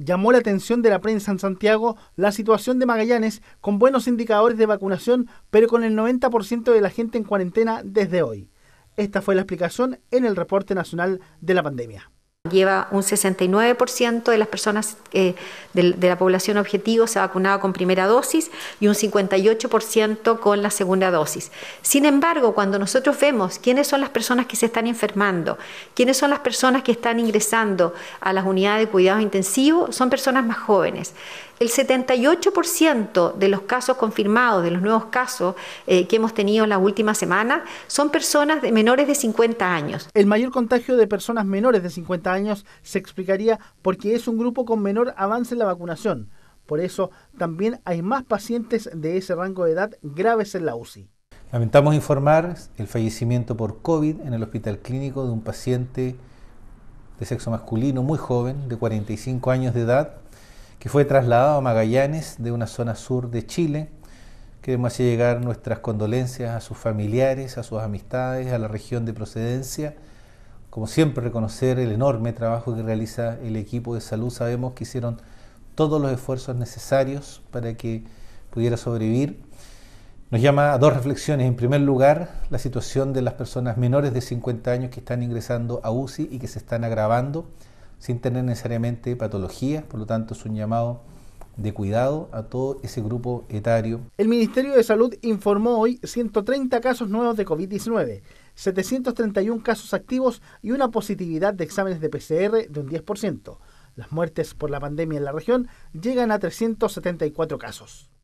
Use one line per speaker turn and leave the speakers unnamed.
Llamó la atención de la prensa en Santiago la situación de Magallanes con buenos indicadores de vacunación, pero con el 90% de la gente en cuarentena desde hoy. Esta fue la explicación en el reporte nacional de la pandemia.
Lleva un 69% de las personas eh, de, la población objetivo se ha vacunado con primera dosis y un 58% con la segunda dosis. Sin embargo, cuando nosotros vemos quiénes son las personas que se están enfermando, quiénes son las personas que están ingresando a las unidades de cuidado intensivo, son personas más jóvenes el 78% de los casos confirmados, de los nuevos casos eh, que hemos tenido en la última semana, son personas de menores de 50 años. El mayor contagio de personas menores de 50 años se explicaría porque
es un grupo con menor avance en la vacunación. Por eso también hay más pacientes de ese rango de edad graves en la UCI.
Lamentamos informar el fallecimiento por COVID en el hospital clínico de un paciente de sexo masculino muy joven, de 45 años de edad, que fue trasladado a Magallanes de una zona sur de Chile. Queremos hacer llegar nuestras condolencias a sus familiares, a sus amistades, a la región de procedencia. Como siempre, reconocer el enorme trabajo que realiza el equipo de salud. Sabemos que hicieron todos los esfuerzos necesarios para que pudiera sobrevivir. Nos llama a dos reflexiones. En primer lugar, la situación de las personas menores de 50 años que están ingresando a UCI y que se están agravando sin tener necesariamente patologías, por lo tanto es un llamado de cuidado a todo ese grupo etario.
El Ministerio de Salud informó hoy 130 casos nuevos de COVID-19, 731 casos activos y una positividad de exámenes de PCR de un 10%. Las muertes por la pandemia en la región llegan a 374 casos.